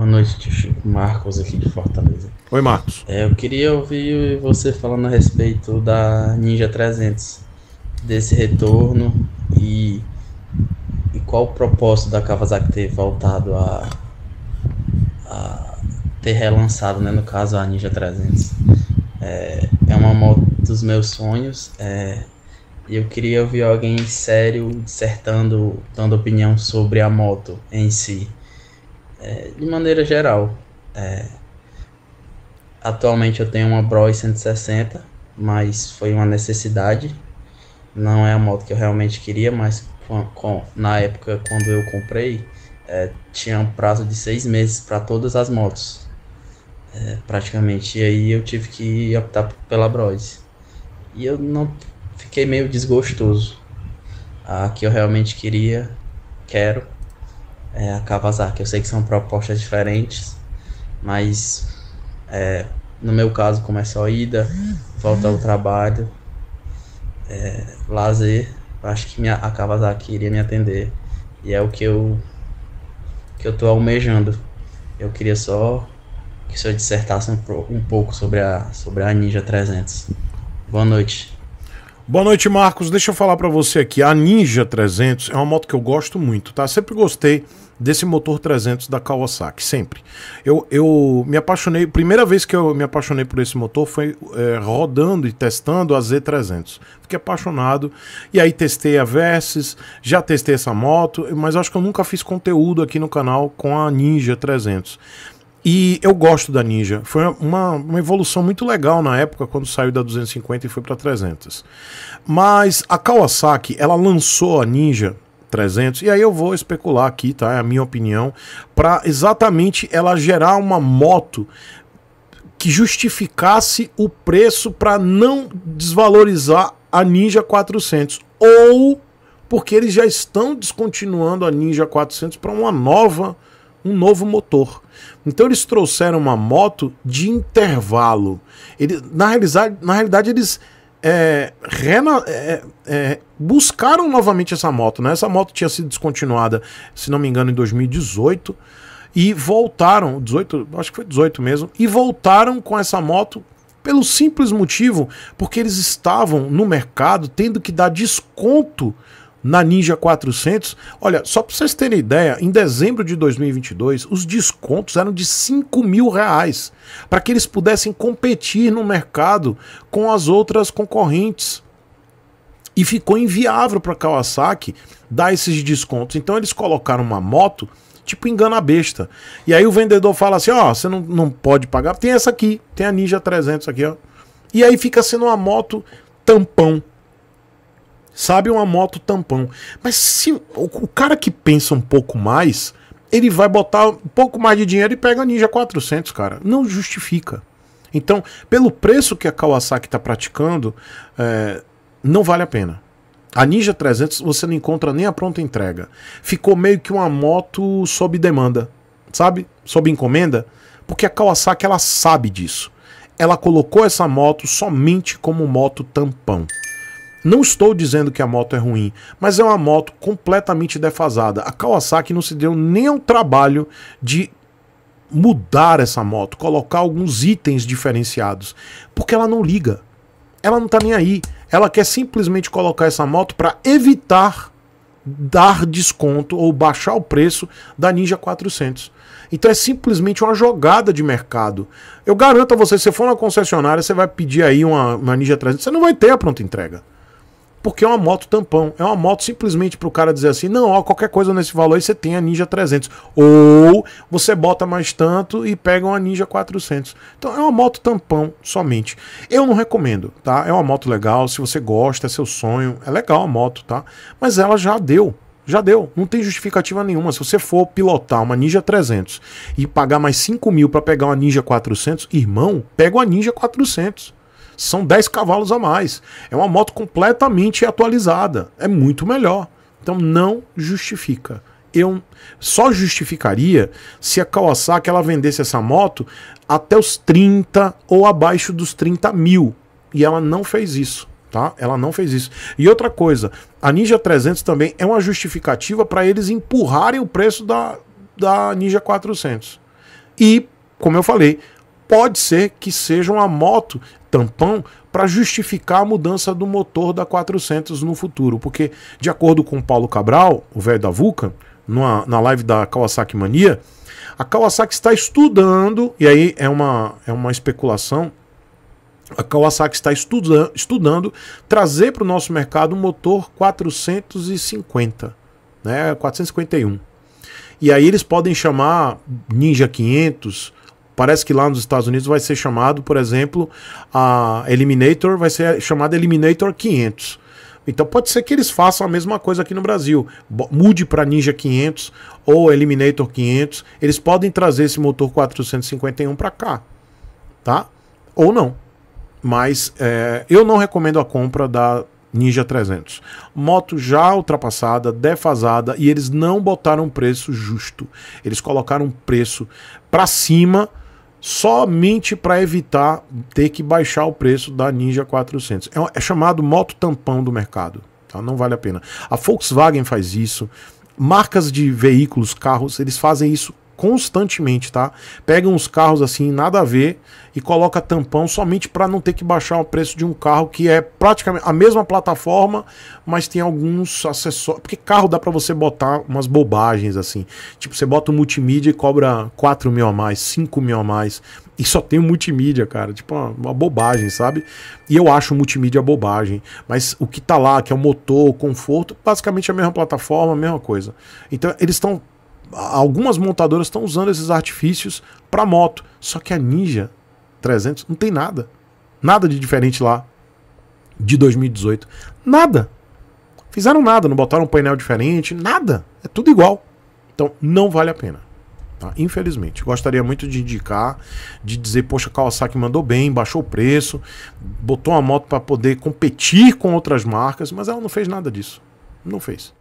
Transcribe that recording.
Boa noite, Chico Marcos aqui de Fortaleza. Oi, Marcos. É, eu queria ouvir você falando a respeito da Ninja 300, desse retorno e, e qual o propósito da Kawasaki ter voltado a, a ter relançado, né, no caso, a Ninja 300. É, é uma moto dos meus sonhos é, e é, eu queria ouvir alguém sério dissertando, dando opinião sobre a moto em si. É, de maneira geral, é, atualmente eu tenho uma Bros 160, mas foi uma necessidade. Não é a moto que eu realmente queria, mas com, com, na época quando eu comprei, é, tinha um prazo de seis meses para todas as motos, é, praticamente. E aí eu tive que optar pela Bros. E eu não fiquei meio desgostoso. A que eu realmente queria, quero, é, a Kawasaki. Eu sei que são propostas diferentes, mas é, no meu caso, como é só ida, volta ao trabalho, é, lazer, acho que minha, a Kawasaki iria me atender. E é o que eu que eu tô almejando. Eu queria só que o senhor dissertasse um, um pouco sobre a, sobre a Ninja 300. Boa noite. Boa noite, Marcos. Deixa eu falar para você aqui. A Ninja 300 é uma moto que eu gosto muito, tá? Sempre gostei desse motor 300 da Kawasaki, sempre. Eu, eu me apaixonei, primeira vez que eu me apaixonei por esse motor foi é, rodando e testando a Z300. Fiquei apaixonado. E aí testei a Versys, já testei essa moto, mas acho que eu nunca fiz conteúdo aqui no canal com a Ninja 300. E eu gosto da Ninja. Foi uma, uma evolução muito legal na época quando saiu da 250 e foi para 300. Mas a Kawasaki, ela lançou a Ninja 300. E aí eu vou especular aqui, tá? É a minha opinião, para exatamente ela gerar uma moto que justificasse o preço para não desvalorizar a Ninja 400 ou porque eles já estão descontinuando a Ninja 400 para uma nova um novo motor. Então eles trouxeram uma moto de intervalo. Eles, na, realidade, na realidade, eles é, rena, é, é, buscaram novamente essa moto. Né? Essa moto tinha sido descontinuada, se não me engano, em 2018. E voltaram, 18, acho que foi 18 mesmo, e voltaram com essa moto pelo simples motivo porque eles estavam no mercado tendo que dar desconto na Ninja 400. Olha, só para vocês terem ideia, em dezembro de 2022, os descontos eram de 5 mil reais para que eles pudessem competir no mercado com as outras concorrentes. E ficou inviável para Kawasaki dar esses descontos. Então eles colocaram uma moto tipo engana besta. E aí o vendedor fala assim: ó, oh, você não, não pode pagar. Tem essa aqui, tem a Ninja 300 aqui, ó. E aí fica sendo uma moto tampão sabe? Uma moto tampão. Mas se o, o cara que pensa um pouco mais, ele vai botar um pouco mais de dinheiro e pega a Ninja 400, cara. Não justifica. Então, pelo preço que a Kawasaki está praticando, é, não vale a pena. A Ninja 300 você não encontra nem a pronta entrega. Ficou meio que uma moto sob demanda, sabe? Sob encomenda. Porque a Kawasaki ela sabe disso. Ela colocou essa moto somente como moto tampão. Não estou dizendo que a moto é ruim, mas é uma moto completamente defasada. A Kawasaki não se deu nem ao trabalho de mudar essa moto, colocar alguns itens diferenciados, porque ela não liga. Ela não tá nem aí. Ela quer simplesmente colocar essa moto para evitar dar desconto ou baixar o preço da Ninja 400. Então é simplesmente uma jogada de mercado. Eu garanto a você, se for na concessionária, você vai pedir aí uma, uma Ninja 300, você não vai ter a pronta entrega porque é uma moto tampão. É uma moto simplesmente para o cara dizer assim: não, ó, qualquer coisa nesse valor aí você tem a Ninja 300. Ou você bota mais tanto e pega uma Ninja 400. Então é uma moto tampão somente. Eu não recomendo, tá? É uma moto legal. Se você gosta, é seu sonho. É legal a moto, tá? Mas ela já deu. Já deu, não tem justificativa nenhuma. Se você for pilotar uma Ninja 300 e pagar mais 5 mil para pegar uma Ninja 400, irmão, pega uma Ninja 400 são 10 cavalos a mais. É uma moto completamente atualizada. É muito melhor. Então não justifica. Eu só justificaria se a Kawasaki ela vendesse essa moto até os 30 ou abaixo dos 30 mil. E ela não fez isso tá? Ela não fez isso. E outra coisa, a Ninja 300 também é uma justificativa para eles empurrarem o preço da, da Ninja 400. E, como eu falei, pode ser que seja uma moto tampão para justificar a mudança do motor da 400 no futuro, porque de acordo com Paulo Cabral, o velho da Vulcan, numa, na live da Kawasaki Mania, a Kawasaki está estudando, e aí é uma, é uma especulação, a Kawasaki está estuda, estudando trazer para o nosso mercado né, um motor 450, né, 451. E aí eles podem chamar Ninja 500, Parece que lá nos Estados Unidos vai ser chamado, por exemplo, a Eliminator vai ser chamada Eliminator 500. Então pode ser que eles façam a mesma coisa aqui no Brasil. Mude para Ninja 500 ou Eliminator 500. Eles podem trazer esse motor 451 para cá, tá? Ou não. Mas é, eu não recomendo a compra da Ninja 300. Moto já ultrapassada, defasada e eles não botaram preço justo. Eles colocaram um preço para cima somente para evitar ter que baixar o preço da Ninja 400. É, é chamado moto tampão do mercado. Tá? Não vale a pena. A Volkswagen faz isso. Marcas de veículos, carros, eles fazem isso constantemente, tá? Pega uns carros assim, nada a ver, e coloca tampão somente para não ter que baixar o preço de um carro que é praticamente a mesma plataforma, mas tem alguns acessórios. Porque carro dá para você botar umas bobagens assim. Tipo, você bota o multimídia e cobra 4 mil a mais, 5 mil a mais. E só tem o multimídia, cara. Tipo, uma, uma bobagem, sabe? E eu acho o multimídia bobagem. Mas o que tá lá, que é o motor, o conforto, basicamente é a mesma plataforma, a mesma coisa. Então, eles estão algumas montadoras estão usando esses artifícios para moto. Só que a Ninja 300 não tem nada. Nada de diferente lá de 2018. Nada. Fizeram nada, não botaram um painel diferente, nada. É tudo igual. Então não vale a pena. Tá? Infelizmente. Gostaria muito de indicar, de dizer, poxa, Kawasaki mandou bem, baixou o preço, botou uma moto para poder competir com outras marcas, mas ela não fez nada disso. Não fez.